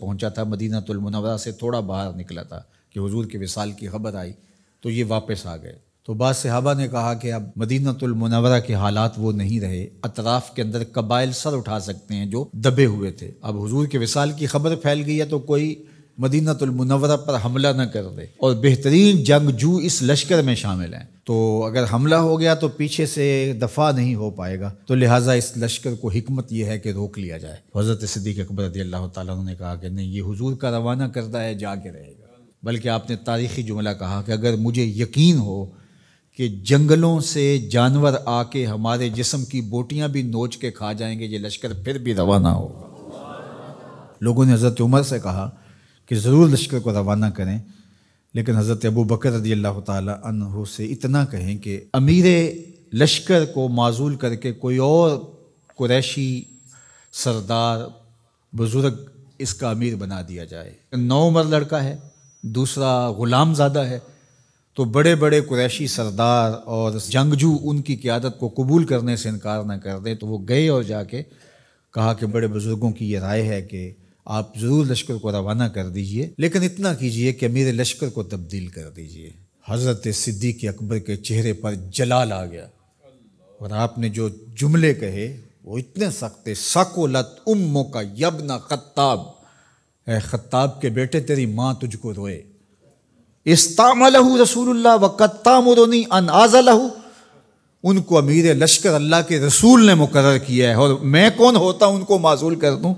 पहुंचा था मदीना तुलमनवरा से थोड़ा बाहर निकला था कि हुजूर के विसाल की खबर आई तो ये वापस आ गए तो बाद सहाबा ने कहा कि अब मदीना के हालात वो नहीं रहे अतराफ़ के अंदर कबाइल सर उठा सकते हैं जो दबे हुए थे अब हुजूर के विसाल की खबर फैल गई है तो कोई मदीनातुलमनवरा पर हमला न कर दे और बेहतरीन जंगजू इस लश्कर में शामिल हैं तो अगर हमला हो गया तो पीछे से दफा नहीं हो पाएगा तो लिहाजा इस लश्कर को हिकमत यह है कि रोक लिया जाए हज़रत सदीक अकबर अल्लाह ताला ने कहा कि नहीं ये हुजूर का रवाना करता है जाके रहेगा बल्कि आपने तारीख़ी जुमला कहा कि अगर मुझे यकीन हो कि जंगलों से जानवर आके हमारे जिसम की बोटियाँ भी नोच के खा जाएंगे ये लश्कर फिर भी रवाना होगा लोगों ने हज़रत उमर से कहा कि ज़रूर लश्कर को रवाना करें लेकिन हज़रत अबू बकर रदी अल्लाह तह से इतना कहें कि अमीर लश्कर को माजूल करके कोई और कुरैशी सरदार बुज़ुर्ग इसका अमीर बना दिया जाए नौ उम्र लड़का है दूसरा ग़ुलाम ज़्यादा है तो बड़े बड़े कुरैशी सरदार और जंगजू उनकी क्यादत को कबूल करने से इनकार न कर दें तो वो गए और जाके कहा कि बड़े बुज़ुर्गों की ये राय है कि आप ज़रूर लश्कर को रवाना कर दीजिए लेकिन इतना कीजिए कि मेरे लश्कर को तब्दील कर दीजिए हज़रत सिद्दीक अकबर के चेहरे पर जलाल आ गया और आपने जो जुमले कहे वो इतने सख्त सकोलत उम्मो का यबना खत्ताब ए खत्ताब के बेटे तेरी माँ तुझको रोए इस्ताम लहू रसूल व कत्ताम रोनी लहू उनको अमीर लश्कर अल्लाह के रसूल ने मुकर किया है और मैं कौन होता उनको माजूल कर दूँ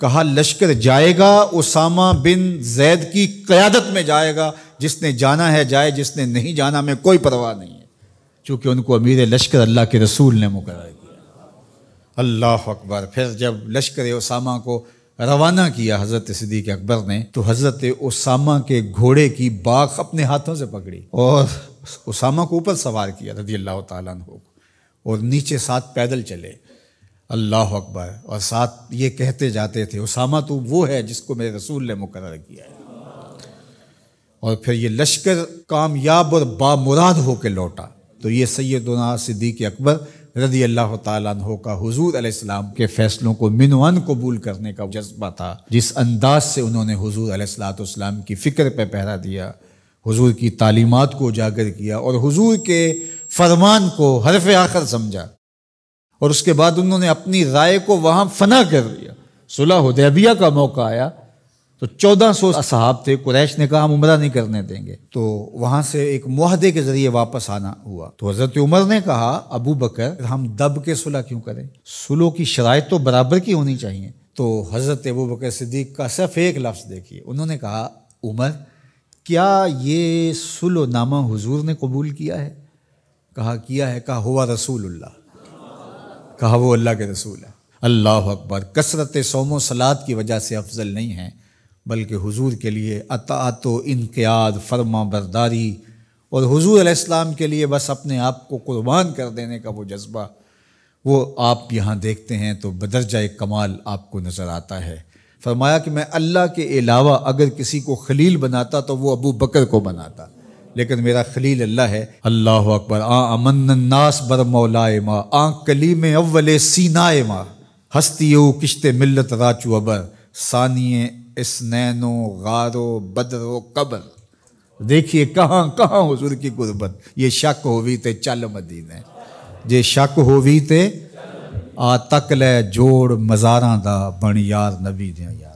कहा लश्कर जाएगा उसामा बिन जैद की क़्यादत में जाएगा जिसने जाना है जाए जिसने नहीं जाना में कोई परवाह नहीं है चूंकि उनको अमीर लश्कर अल्लाह के रसूल ने मुकर किया अल्लाह अकबर फिर जब लश्कर उसामा को रवाना किया हज़रत सदीक अकबर ने तो हज़रत उसामा के घोड़े की बाख अपने हाथों से पकड़ी और उसामा को ऊपर सवार किया रदी अल्लाह तुम और नीचे साथ पैदल चले अल्लाह अकबर और साथ ये कहते जाते थे उसामा तो वो है जिसको मेरे रसूल ने मुकर किया है और फिर ये लश्कर कामयाब और बामुराद होकर लौटा तो ये सैदना सिद्दीक अकबर रदी अल्लाह तु का हजूर आलाम के फैसलों को मिनवान कबूल करने का जज्बा था जिस अंदाज से उन्होंने हजूर असलाम की फ़िक्र पर पहरा दिया हजूर की तालीमत को उजागर किया और हजूर के फरमान को हरफ आखर समझा और उसके बाद उन्होंने अपनी राय को वहाँ फना कर दिया सुलह हदैबिया का मौका आया तो चौदह सौ साहब थे कुरैश ने कहा हम उम्र नहीं करने देंगे तो वहाँ से एक माहदे के ज़रिए वापस आना हुआ तो हज़रत उमर ने कहा अबू बकर हम दब के सुलह क्यों करें सुलह की शराय तो बराबर की होनी चाहिए तो हज़रत अबू बकर सिद्दीक का सिर्फ एक लफ्ज़ देखिए उन्होंने कहा उमर क्या ये सुलो नामा हुजूर ने कबूल किया है कहा किया है कहा हुआ रसूल्ला कहा वो अल्लाह के रसूल है अल्लाह अकबर कसरत सोमो सलाद की वजह से अफजल नहीं है बल्कि हुजूर के लिए अतात इनकियाद फर्मा बरदारी और हुजूर इस्लाम के लिए बस अपने आप को कुर्बान कर देने का वो जज्बा वो आप यहाँ देखते हैं तो बदरजा कमाल आपको नज़र आता है फरमाया कि मैं अल्लाह के अलावा अगर किसी को खलील बनाता तो वो अबू बकर को बनाता लेकिन मेरा खलील अल्लाह है अल्लाह अकबर आ नास बर मौलाए माँ आ कलीम अव्वल सीनाए माँ हस्ती किश्त मिलत राचू अबर सानिय इसनैनो गारो बदरो कबर देखिए कहाँ कहाँ हजूर की गुरबत ये शक होवी ते चल मदीने जे शक होवी ते आ तक लै जोड़ मज़ारा दा बण यार नबी दिया यार